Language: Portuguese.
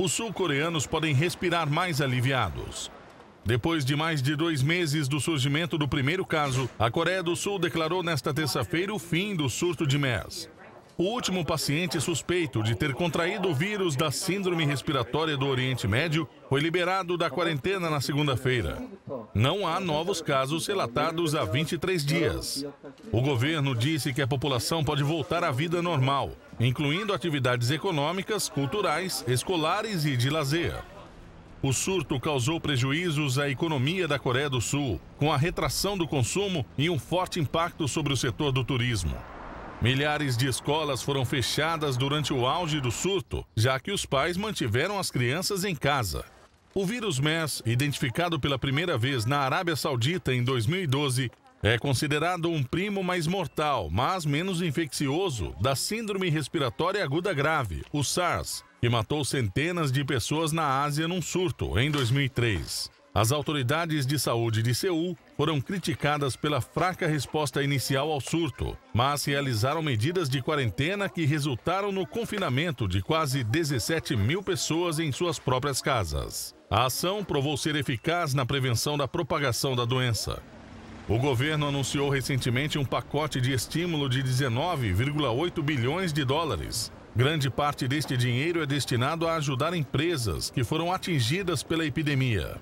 os sul-coreanos podem respirar mais aliviados. Depois de mais de dois meses do surgimento do primeiro caso, a Coreia do Sul declarou nesta terça-feira o fim do surto de MERS. O último paciente suspeito de ter contraído o vírus da Síndrome Respiratória do Oriente Médio foi liberado da quarentena na segunda-feira. Não há novos casos relatados há 23 dias. O governo disse que a população pode voltar à vida normal, incluindo atividades econômicas, culturais, escolares e de lazer. O surto causou prejuízos à economia da Coreia do Sul, com a retração do consumo e um forte impacto sobre o setor do turismo. Milhares de escolas foram fechadas durante o auge do surto, já que os pais mantiveram as crianças em casa. O vírus MERS, identificado pela primeira vez na Arábia Saudita em 2012, é considerado um primo mais mortal, mas menos infeccioso, da Síndrome Respiratória Aguda Grave, o SARS, que matou centenas de pessoas na Ásia num surto em 2003. As autoridades de saúde de Seul foram criticadas pela fraca resposta inicial ao surto, mas realizaram medidas de quarentena que resultaram no confinamento de quase 17 mil pessoas em suas próprias casas. A ação provou ser eficaz na prevenção da propagação da doença. O governo anunciou recentemente um pacote de estímulo de 19,8 bilhões de dólares. Grande parte deste dinheiro é destinado a ajudar empresas que foram atingidas pela epidemia.